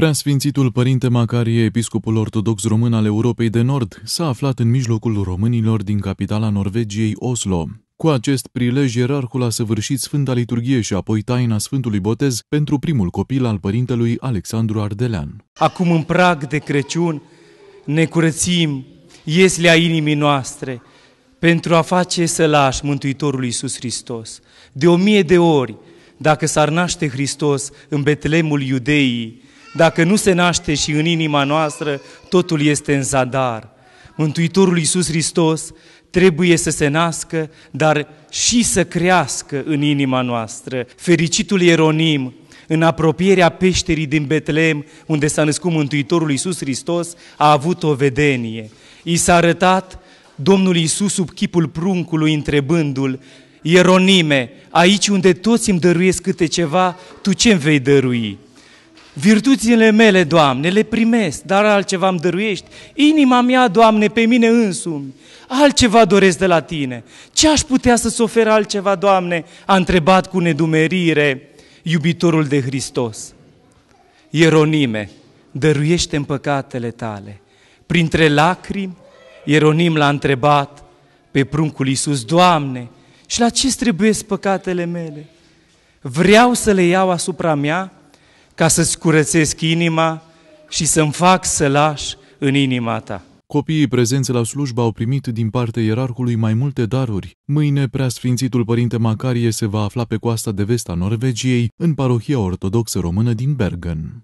Preasfințitul Părinte Macarie, episcopul ortodox român al Europei de Nord, s-a aflat în mijlocul românilor din capitala Norvegiei, Oslo. Cu acest prilej, ierarhul a săvârșit Sfânta Liturghie și apoi taina Sfântului Botez pentru primul copil al părintelui Alexandru Ardelean. Acum în prag de Crăciun ne curățim ieslea inimii noastre pentru a face să lași Mântuitorul Iisus Hristos. De o mie de ori, dacă s-ar naște Hristos în Betlemul Iudeii, dacă nu se naște și în inima noastră, totul este în zadar. Mântuitorul Iisus Hristos trebuie să se nască, dar și să crească în inima noastră. Fericitul Ieronim, în apropierea peșterii din Betlehem, unde s-a născut Mântuitorul Iisus Hristos, a avut o vedenie. I s-a arătat Domnul Iisus sub chipul pruncului întrebându-l, Ieronime, aici unde toți îmi dăruiesc câte ceva, tu ce îmi vei dărui? Virtuțile mele, Doamne, le primesc, dar altceva îmi dăruiești. Inima mea, Doamne, pe mine însumi, altceva doresc de la Tine. Ce aș putea să-ți ofer altceva, Doamne? A întrebat cu nedumerire iubitorul de Hristos. Ieronime, dăruiește în păcatele tale. Printre lacrimi, Ieronim l-a întrebat pe pruncul Iisus, Doamne, și la ce trebuie păcatele mele? Vreau să le iau asupra mea ca să-ți curățesc inima și să-mi fac să lași în inima ta. Copiii prezenți la slujbă au primit din partea ierarhului mai multe daruri. Mâine, preasfințitul părinte Macarie se va afla pe coasta de vest a Norvegiei, în parohia ortodoxă română din Bergen.